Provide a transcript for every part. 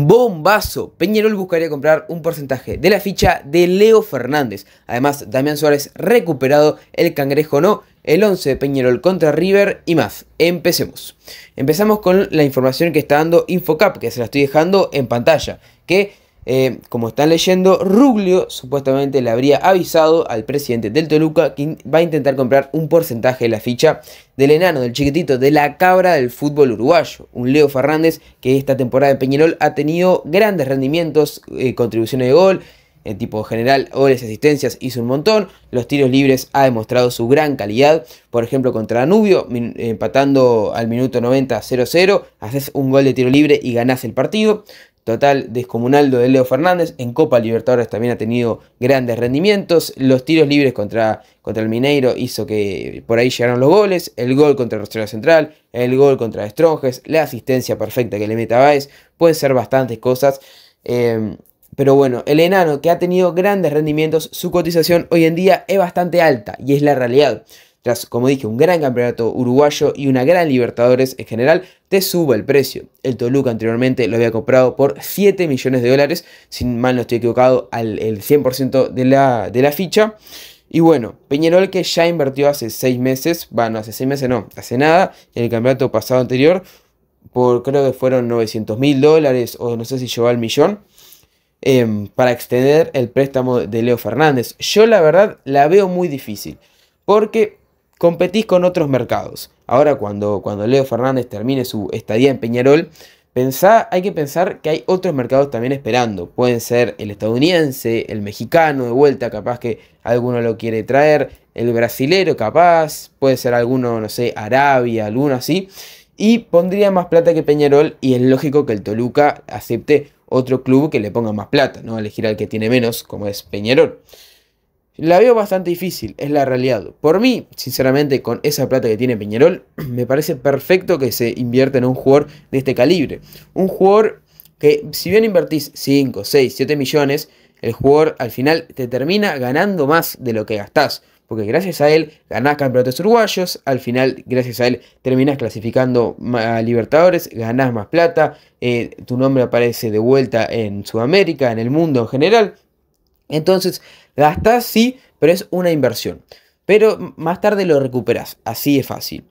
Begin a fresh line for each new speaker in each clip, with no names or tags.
Bombazo. Peñarol buscaría comprar un porcentaje de la ficha de Leo Fernández. Además, Damián Suárez recuperado, el cangrejo no, el 11 de Peñarol contra River y más. Empecemos. Empezamos con la información que está dando Infocap, que se la estoy dejando en pantalla, que eh, como están leyendo, Ruglio supuestamente le habría avisado al presidente del Toluca que va a intentar comprar un porcentaje de la ficha del enano, del chiquitito, de la cabra del fútbol uruguayo. Un Leo Fernández que esta temporada en Peñarol ha tenido grandes rendimientos, eh, contribuciones de gol, en tipo general, goles y asistencias hizo un montón. Los tiros libres ha demostrado su gran calidad. Por ejemplo, contra Nubio, empatando al minuto 90 0-0, haces un gol de tiro libre y ganas el partido total descomunal de Leo Fernández. En Copa Libertadores también ha tenido grandes rendimientos. Los tiros libres contra, contra el Mineiro hizo que por ahí llegaron los goles. El gol contra Rosario Central, el gol contra Stronges, la asistencia perfecta que le meta Baez. Pueden ser bastantes cosas. Eh, pero bueno, el enano que ha tenido grandes rendimientos, su cotización hoy en día es bastante alta y es la realidad. Tras, como dije, un gran campeonato uruguayo y una gran Libertadores en general, te suba el precio. El Toluca anteriormente lo había comprado por 7 millones de dólares, sin mal no estoy equivocado, al el 100% de la, de la ficha. Y bueno, Peñarol que ya invirtió hace 6 meses, bueno, hace 6 meses no, hace nada, en el campeonato pasado anterior, por creo que fueron 900 mil dólares o no sé si llegó al millón, em, para extender el préstamo de Leo Fernández. Yo la verdad la veo muy difícil, porque competís con otros mercados. Ahora cuando, cuando Leo Fernández termine su estadía en Peñarol, hay que pensar que hay otros mercados también esperando. Pueden ser el estadounidense, el mexicano de vuelta, capaz que alguno lo quiere traer, el brasilero capaz, puede ser alguno, no sé, Arabia, alguno así. Y pondría más plata que Peñarol y es lógico que el Toluca acepte otro club que le ponga más plata, no elegir al que tiene menos, como es Peñarol. La veo bastante difícil, es la realidad. Por mí, sinceramente, con esa plata que tiene Peñarol, me parece perfecto que se invierta en un jugador de este calibre. Un jugador que, si bien invertís 5, 6, 7 millones, el jugador al final te termina ganando más de lo que gastás. Porque gracias a él ganás campeonatos uruguayos, al final gracias a él terminás clasificando a Libertadores, ganás más plata, eh, tu nombre aparece de vuelta en Sudamérica, en el mundo en general. Entonces, gastás sí, pero es una inversión. Pero más tarde lo recuperás, así es fácil.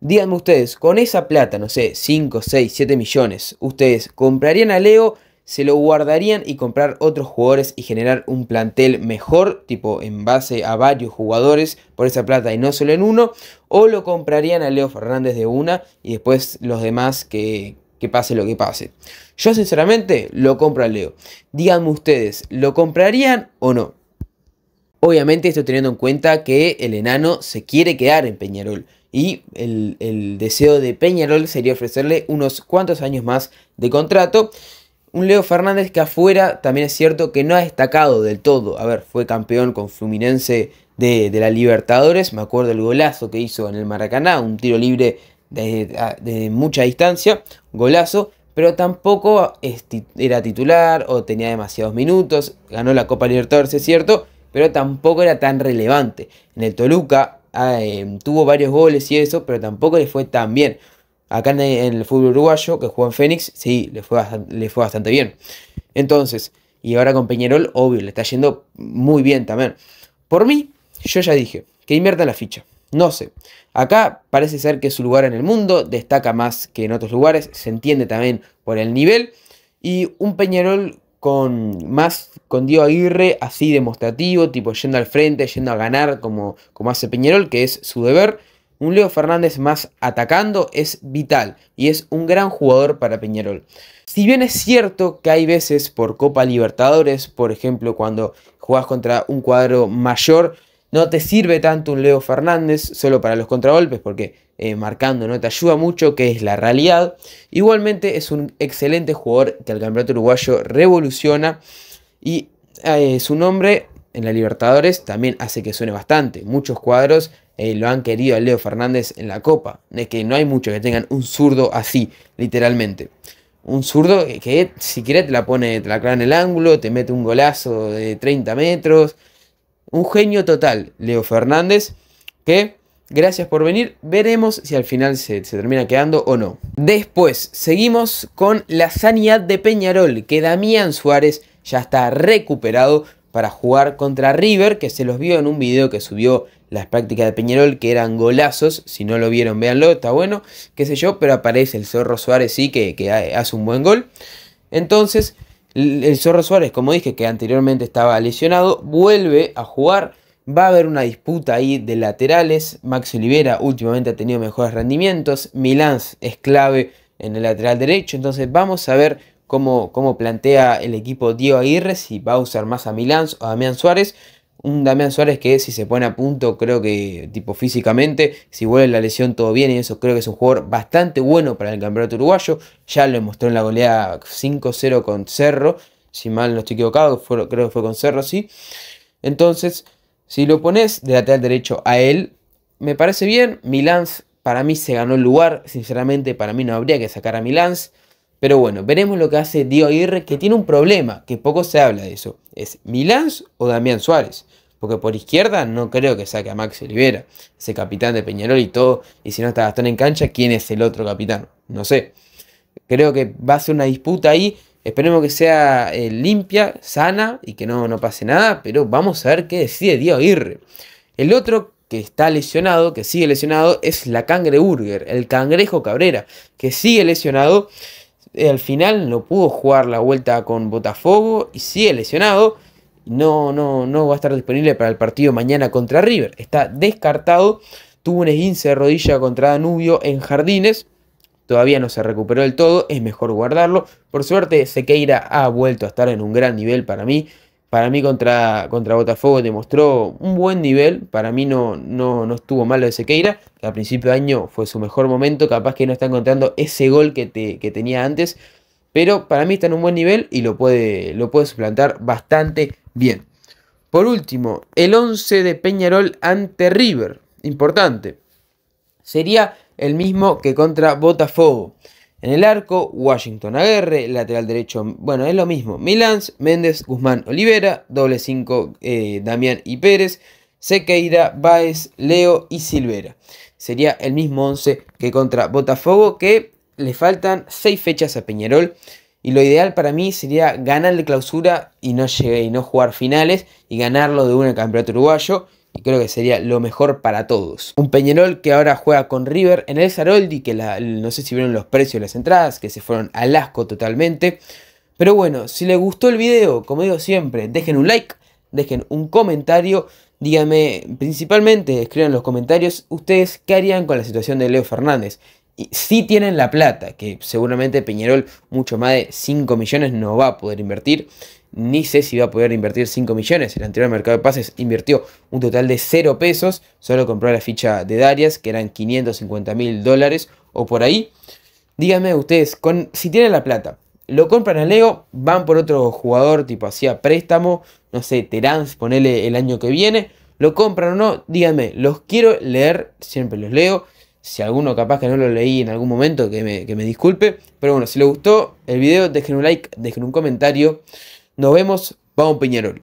Díganme ustedes, con esa plata, no sé, 5, 6, 7 millones, ustedes comprarían a Leo, se lo guardarían y comprar otros jugadores y generar un plantel mejor, tipo en base a varios jugadores por esa plata y no solo en uno, o lo comprarían a Leo Fernández de una y después los demás que, que pase lo que pase. Yo sinceramente lo compro al Leo. Díganme ustedes, ¿lo comprarían o no? Obviamente esto teniendo en cuenta que el enano se quiere quedar en Peñarol y el, deseo de Peñarol sería ofrecerle unos cuantos años más de contrato. Un Leo Fernández que afuera también es cierto que no ha destacado del todo. A ver, fue campeón con Fluminense de, de, la Libertadores. Me acuerdo el golazo que hizo en el Maracaná, un tiro libre de mucha distancia, golazo, pero tampoco era titular o tenía demasiados minutos. Ganó la Copa Libertadores, es cierto, pero tampoco era tan relevante. En el Toluca ah, em, tuvo varios goles y eso, pero tampoco le fue tan bien. Acá en el fútbol uruguayo, que jugó en Fénix, sí, le fue, bastante, le fue bastante bien. Entonces, y ahora con Peñarol, obvio, le está yendo muy bien también. Por mí, yo ya dije, que invierta la ficha. No sé. Acá parece ser que su lugar en el mundo destaca más que en otros lugares. Se entiende también por el nivel. Y un Peñarol con más con Diego Aguirre así demostrativo, tipo yendo al frente, yendo a ganar como, como hace Peñarol, que es su deber. Un Leo Fernández más atacando es vital y es un gran jugador para Peñarol. Si bien es cierto que hay veces por Copa Libertadores, por ejemplo, cuando jugás contra un cuadro mayor, no te sirve tanto un Leo Fernández solo para los contragolpes porque eh, marcando no te ayuda mucho, que es la realidad. Igualmente es un excelente jugador que al campeonato uruguayo revoluciona y eh, su nombre en la Libertadores también hace que suene bastante. Muchos cuadros eh, lo han querido a Leo Fernández en la Copa. Es que no hay muchos que tengan un zurdo así, literalmente. Un zurdo que si quiere te la pone, te la clava en el ángulo, te mete un golazo de 30 metros. Un genio total, Leo Fernández, que gracias por venir. Veremos si al final se, termina quedando o no. Después, seguimos con la sanidad de Peñarol, que Damián Suárez ya está recuperado para jugar contra River, que se los vio en un video que subió las prácticas de Peñarol, que eran golazos, si no lo vieron, véanlo, está bueno, qué sé yo, pero aparece el Zorro Suárez sí, que hace un buen gol. Entonces, el Zorro Suárez, como dije, que anteriormente estaba lesionado, vuelve a jugar. Va a haber una disputa ahí de laterales. Max Oliveira últimamente ha tenido mejores rendimientos. Milán es clave en el lateral derecho. Entonces vamos a ver cómo, cómo plantea el equipo Diego Aguirre, si va a usar más a Milán o a Damián Suárez un Damián Suárez que si se pone a punto, creo que tipo físicamente, si vuelve la lesión todo bien y eso creo que es un jugador bastante bueno para el campeonato uruguayo. Ya lo mostró en la goleada 5-0 con Cerro, si mal no estoy equivocado, creo que fue con Cerro, sí. Entonces, si lo pones de lateral derecho a él, me parece bien. Milán para mí se ganó el lugar, sinceramente para mí no habría que sacar a Milán. Pero bueno, veremos lo que hace Dio Aguirre, que tiene un problema, que poco se habla de eso. ¿Es Milán o Damián Suárez? Porque por izquierda no creo que saque a Max Olivera, ese capitán de Peñarol y todo. Y si no está Gastón en cancha, ¿quién es el otro capitán? No sé. Creo que va a ser una disputa ahí. Esperemos que sea eh, limpia, sana y que no, no pase nada. Pero vamos a ver qué decide Dio Aguirre. El otro que está lesionado, que sigue lesionado, es la Cangreburger, el Cangrejo Cabrera, que sigue lesionado al final no pudo jugar la vuelta con Botafogo y sigue lesionado. No, no, no va a estar disponible para el partido mañana contra River. Está descartado. Tuvo un esguince de rodilla contra Danubio en Jardines. Todavía no se recuperó del todo. Es mejor guardarlo. Por suerte, Sequeira ha vuelto a estar en un gran nivel para mí. Para mí contra, contra Botafogo demostró un buen nivel, para mí no, no, no estuvo malo de Sequeira, al principio de año fue su mejor momento, capaz que no está encontrando ese gol que, te, que tenía antes, pero para mí está en un buen nivel y lo puede, lo puede suplantar bastante bien. Por último, el 11 de Peñarol ante River, importante, sería el mismo que contra Botafogo. En el arco, Washington Aguerre, lateral derecho, bueno, es lo mismo. Milans, Méndez, Guzmán, Olivera, doble 5, eh, Damián y Pérez, Sequeira, Baez, Leo y Silvera. Sería el mismo 11 que contra Botafogo, que le faltan 6 fechas a Peñarol. Y lo ideal para mí sería ganar de clausura y no, y no jugar finales y ganarlo de una campeonato uruguayo y creo que sería lo mejor para todos. Un Peñarol que ahora juega con River en el Saroldi, que no sé si vieron los precios de las entradas, que se fueron al asco totalmente. Pero bueno, si les gustó el video, como digo siempre, dejen un like, dejen un comentario, díganme, principalmente escriban en los comentarios ustedes qué harían con la situación de Leo Fernández. Si tienen la plata, que seguramente Peñarol mucho más de 5 millones no va a poder invertir. Ni sé si va a poder invertir 5 millones. El anterior mercado de pases invirtió un total de 0 pesos. Solo compró la ficha de Darias, que eran 550 mil dólares o por ahí. Díganme ustedes, si tienen la plata, lo compran a Leo, van por otro jugador tipo hacía préstamo, no sé, Terán, ponele el año que viene, lo compran o no, díganme, los quiero leer, siempre los leo, si alguno capaz que no lo leí en algún momento, que me, que me disculpe. Pero bueno, si les gustó el video, dejen un like, dejen un comentario. Nos vemos. Vamos peñarol